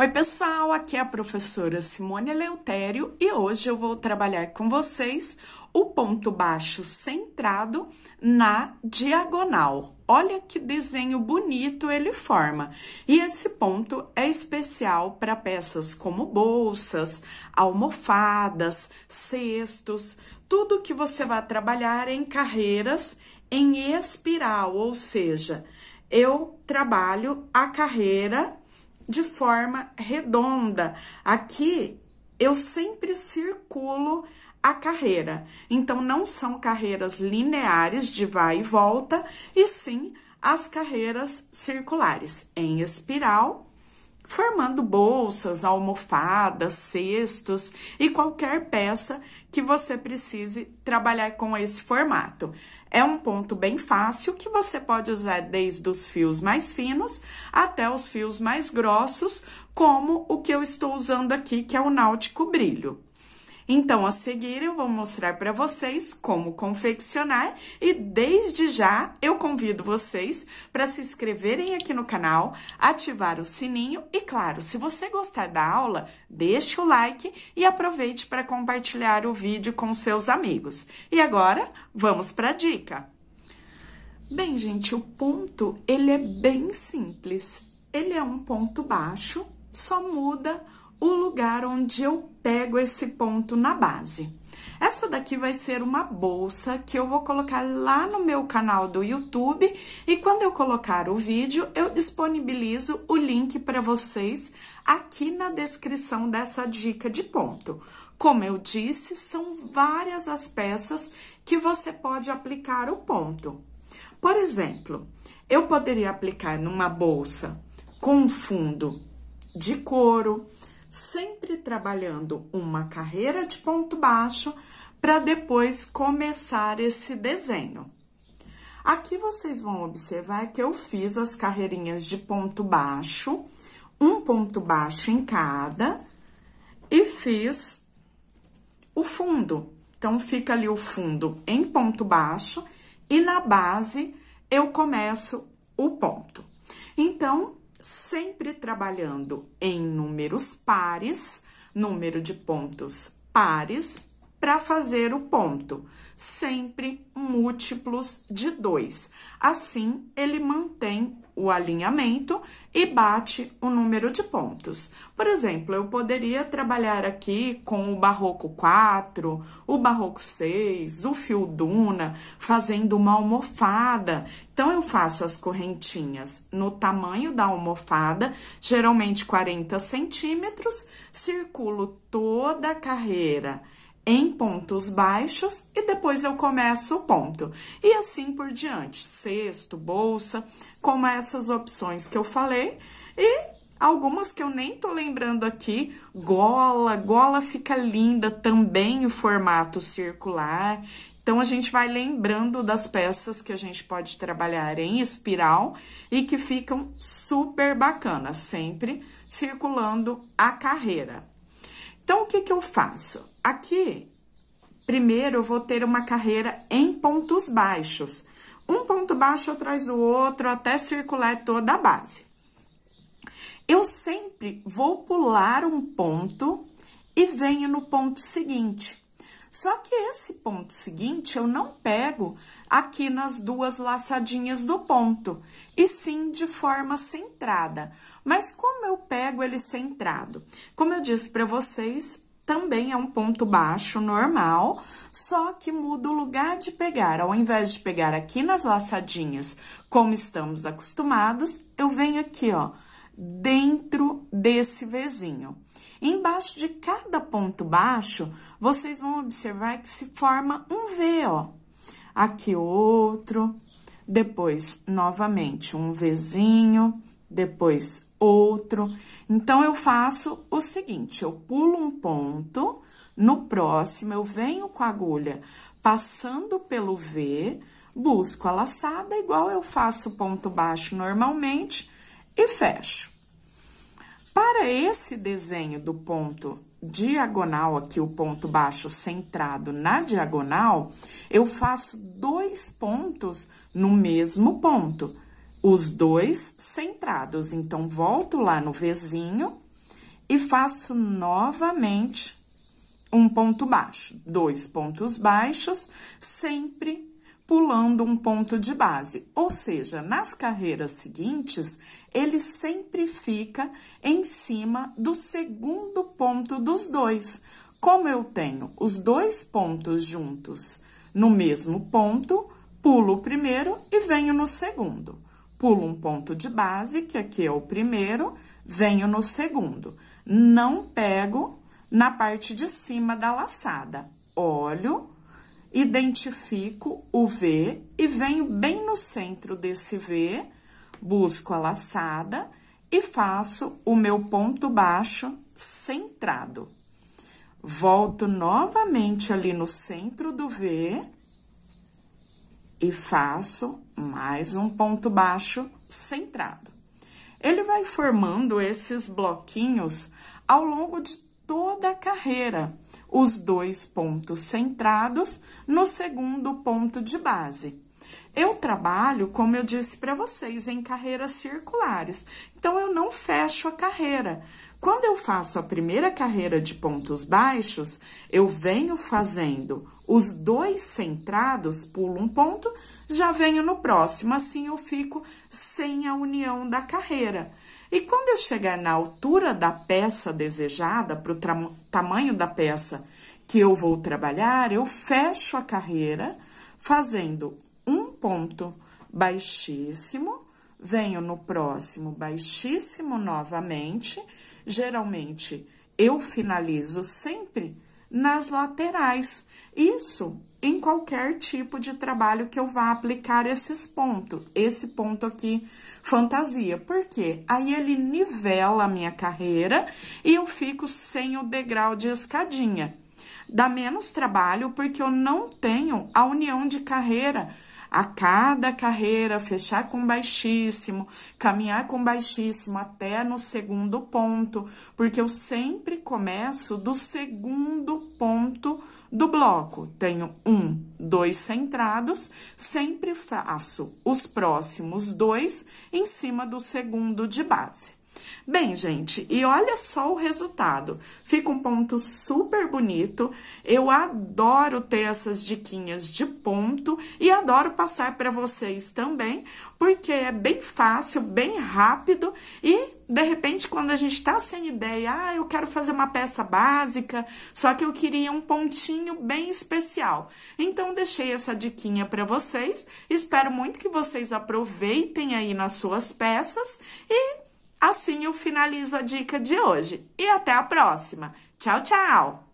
Oi, pessoal, aqui é a professora Simone Eleutério e hoje eu vou trabalhar com vocês o ponto baixo centrado na diagonal. Olha que desenho bonito ele forma. E esse ponto é especial para peças como bolsas, almofadas, cestos, tudo que você vai trabalhar em carreiras em espiral, ou seja, eu trabalho a carreira de forma redonda. Aqui eu sempre circulo a carreira. Então, não são carreiras lineares de vai e volta, e sim as carreiras circulares em espiral, formando bolsas, almofadas, cestos e qualquer peça que você precise trabalhar com esse formato. É um ponto bem fácil que você pode usar desde os fios mais finos até os fios mais grossos, como o que eu estou usando aqui, que é o náutico brilho. Então, a seguir eu vou mostrar para vocês como confeccionar e desde já eu convido vocês para se inscreverem aqui no canal, ativar o sininho e claro, se você gostar da aula, deixe o like e aproveite para compartilhar o vídeo com seus amigos. E agora, vamos para a dica. Bem, gente, o ponto, ele é bem simples. Ele é um ponto baixo, só muda o lugar onde eu pego esse ponto na base. Essa daqui vai ser uma bolsa que eu vou colocar lá no meu canal do YouTube e quando eu colocar o vídeo, eu disponibilizo o link para vocês aqui na descrição dessa dica de ponto. Como eu disse, são várias as peças que você pode aplicar o ponto. Por exemplo, eu poderia aplicar numa bolsa com fundo de couro, sempre trabalhando uma carreira de ponto baixo para depois começar esse desenho. Aqui vocês vão observar que eu fiz as carreirinhas de ponto baixo, um ponto baixo em cada, e fiz o fundo. Então, fica ali o fundo em ponto baixo e na base eu começo o ponto. Então, sempre trabalhando em números pares, número de pontos pares, para fazer o ponto, sempre múltiplos de 2. Assim, ele mantém o alinhamento e bate o número de pontos. Por exemplo, eu poderia trabalhar aqui com o barroco 4, o barroco 6, o fio duna, fazendo uma almofada. Então, eu faço as correntinhas no tamanho da almofada, geralmente 40 centímetros, circulo toda a carreira em pontos baixos e depois eu começo o ponto. E assim por diante, cesto bolsa, como essas opções que eu falei e algumas que eu nem tô lembrando aqui, gola, gola fica linda também o formato circular. Então, a gente vai lembrando das peças que a gente pode trabalhar em espiral e que ficam super bacanas, sempre circulando a carreira. Então, o que que eu faço? Aqui, primeiro, eu vou ter uma carreira em pontos baixos. Um ponto baixo atrás do outro, até circular toda a base. Eu sempre vou pular um ponto e venho no ponto seguinte. Só que esse ponto seguinte eu não pego aqui nas duas laçadinhas do ponto, e sim de forma centrada. Mas como eu pego ele centrado? Como eu disse para vocês, também é um ponto baixo normal, só que muda o lugar de pegar. Ao invés de pegar aqui nas laçadinhas, como estamos acostumados, eu venho aqui, ó, dentro desse vizinho. Embaixo de cada ponto baixo, vocês vão observar que se forma um V, ó, aqui outro, depois novamente um vizinho, depois outro. Então, eu faço o seguinte, eu pulo um ponto, no próximo eu venho com a agulha passando pelo V, busco a laçada, igual eu faço ponto baixo normalmente, e fecho. Para esse desenho do ponto diagonal, aqui o ponto baixo centrado na diagonal, eu faço dois pontos no mesmo ponto, os dois centrados. Então, volto lá no vizinho e faço novamente um ponto baixo, dois pontos baixos, sempre pulando um ponto de base. Ou seja, nas carreiras seguintes, ele sempre fica em cima do segundo ponto dos dois. Como eu tenho os dois pontos juntos no mesmo ponto, pulo o primeiro e venho no segundo. Pulo um ponto de base, que aqui é o primeiro, venho no segundo. Não pego na parte de cima da laçada. Olho, identifico o V e venho bem no centro desse V, busco a laçada e faço o meu ponto baixo centrado. Volto novamente ali no centro do V e faço mais um ponto baixo centrado. Ele vai formando esses bloquinhos ao longo de toda a carreira, os dois pontos centrados no segundo ponto de base. Eu trabalho, como eu disse para vocês, em carreiras circulares. Então, eu não fecho a carreira. Quando eu faço a primeira carreira de pontos baixos, eu venho fazendo os dois centrados, pulo um ponto, já venho no próximo. Assim, eu fico sem a união da carreira. E quando eu chegar na altura da peça desejada, para o tamanho da peça que eu vou trabalhar, eu fecho a carreira fazendo um ponto baixíssimo, venho no próximo baixíssimo novamente. Geralmente, eu finalizo sempre nas laterais, isso em qualquer tipo de trabalho que eu vá aplicar esses pontos, esse ponto aqui, fantasia. porque Aí ele nivela a minha carreira e eu fico sem o degrau de escadinha. Dá menos trabalho porque eu não tenho a união de carreira. A cada carreira, fechar com baixíssimo, caminhar com baixíssimo até no segundo ponto, porque eu sempre começo do segundo ponto do bloco, tenho um, dois centrados, sempre faço os próximos dois em cima do segundo de base. Bem, gente, e olha só o resultado. Fica um ponto super bonito. Eu adoro ter essas diquinhas de ponto e adoro passar para vocês também, porque é bem fácil, bem rápido e de repente quando a gente está sem ideia, ah, eu quero fazer uma peça básica, só que eu queria um pontinho bem especial. Então deixei essa diquinha para vocês. Espero muito que vocês aproveitem aí nas suas peças e Assim eu finalizo a dica de hoje e até a próxima. Tchau, tchau!